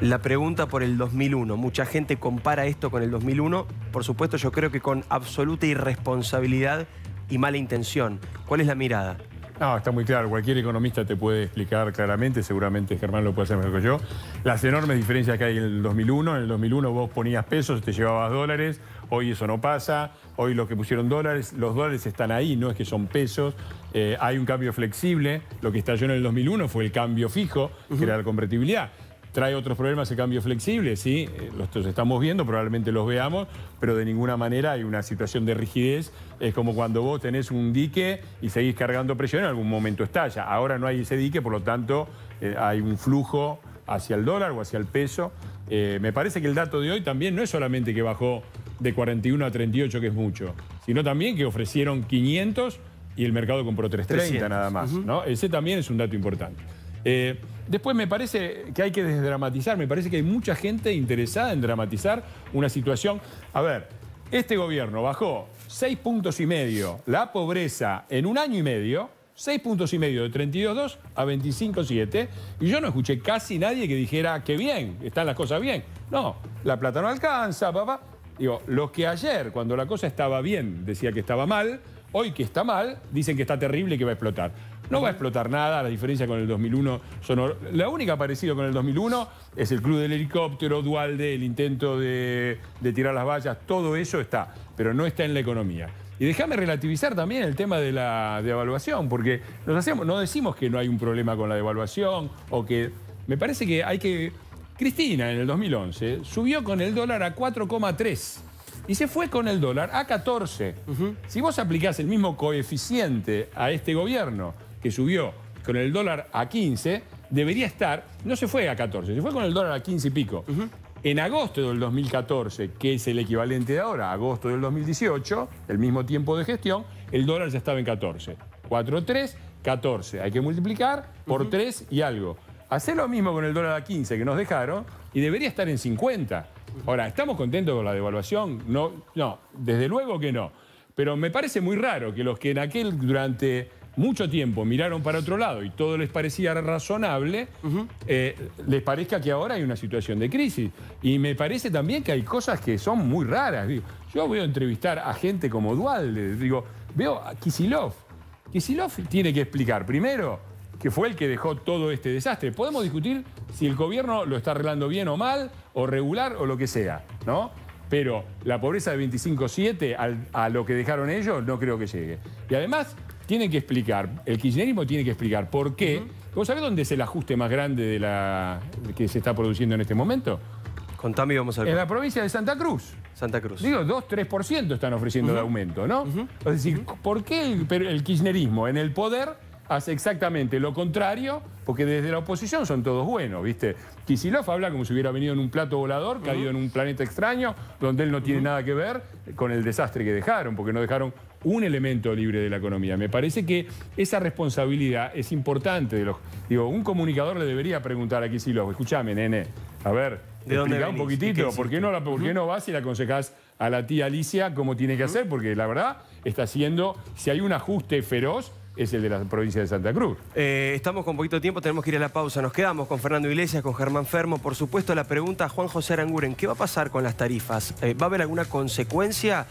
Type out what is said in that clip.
La pregunta por el 2001. Mucha gente compara esto con el 2001. Por supuesto, yo creo que con absoluta irresponsabilidad y mala intención. ¿Cuál es la mirada? No, ah, está muy claro. Cualquier economista te puede explicar claramente, seguramente Germán lo puede hacer mejor que yo, las enormes diferencias que hay en el 2001. En el 2001 vos ponías pesos, te llevabas dólares, hoy eso no pasa, hoy los que pusieron dólares, los dólares están ahí, no es que son pesos, eh, hay un cambio flexible, lo que estalló en el 2001 fue el cambio fijo, que era la convertibilidad trae otros problemas el cambio flexible, sí, eh, los estamos viendo, probablemente los veamos, pero de ninguna manera hay una situación de rigidez. Es como cuando vos tenés un dique y seguís cargando presión, en algún momento estalla. Ahora no hay ese dique, por lo tanto eh, hay un flujo hacia el dólar o hacia el peso. Eh, me parece que el dato de hoy también no es solamente que bajó de 41 a 38, que es mucho, sino también que ofrecieron 500 y el mercado compró 330 nada más. ¿no? Ese también es un dato importante. Después me parece que hay que desdramatizar, me parece que hay mucha gente interesada en dramatizar una situación. A ver, este gobierno bajó seis puntos y medio la pobreza en un año y medio, seis puntos y medio de 32.2 a 25.7 y yo no escuché casi nadie que dijera que bien, están las cosas bien. No, la plata no alcanza, papá. Digo, los que ayer, cuando la cosa estaba bien, decía que estaba mal, hoy que está mal, dicen que está terrible y que va a explotar. No va a explotar nada, la diferencia con el 2001 son... La única parecida con el 2001 es el club del helicóptero, Dualde, el intento de, tirar las vallas, todo eso está, pero no está en la economía. Y déjame relativizar también el tema de la devaluación, porque no decimos que no hay un problema con la devaluación o que... Me parece que hay que... Cristina en el 2011 subió con el dólar a 4,3 y se fue con el dólar a 14. Si vos aplicás el mismo coeficiente a este gobierno, que subió con el dólar a 15, debería estar, no se fue a 14, se fue con el dólar a 15 y pico. En agosto del 2014, que es el equivalente de ahora, agosto del 2018, el mismo tiempo de gestión, el dólar ya estaba en 14. 4, 3, 14. Hay que multiplicar por 3 y algo. Hacer lo mismo con el dólar a 15 que nos dejaron y debería estar en 50. Ahora, ¿estamos contentos con la devaluación? No, no, desde luego que no. Pero me parece muy raro que los que en aquel durante mucho tiempo miraron para otro lado y todo les parecía razonable, eh, les parezca que ahora hay una situación de crisis. Y me parece también que hay cosas que son muy raras. Yo voy a entrevistar a gente como Dualde, digo, veo a Kisilov. Kisilov tiene que explicar primero que fue el que dejó todo este desastre. Podemos discutir si el gobierno lo está arreglando bien o mal, o regular, o lo que sea, ¿no? Pero la pobreza de 25-7 a lo que dejaron ellos no creo que llegue. Y además tienen que explicar, el kirchnerismo tiene que explicar por qué. ¿Vos sabés dónde es el ajuste más grande de la que se está produciendo en este momento? Contame vamos a ver. En la provincia de Santa Cruz. Santa Cruz. Digo, 2-3% están ofreciendo de aumento, ¿no? Es decir, ¿por qué el kirchnerismo en el poder hace exactamente lo contrario porque desde la oposición son todos buenos, ¿viste? Kisilov habla como si hubiera venido en un plato volador, caído en un planeta extraño, donde él no tiene nada que ver con el desastre que dejaron, porque no dejaron un elemento libre de la economía. Me parece que esa responsabilidad es importante. De los, digo, un comunicador le debería preguntar a Kisilov, escúchame, nene, a ver, ¿De dónde un poquitito, ¿por qué, no ¿por qué no vas y le aconsejas a la tía Alicia cómo tiene que hacer? Porque la verdad está haciendo, si hay un ajuste feroz, es el de la provincia de Santa Cruz. Eh, estamos con poquito tiempo, tenemos que ir a la pausa. Nos quedamos con Fernando Iglesias, con Germán Fermo. Por supuesto, la pregunta a Juan José Aranguren, ¿qué va a pasar con las tarifas? Eh, ¿Va a haber alguna consecuencia?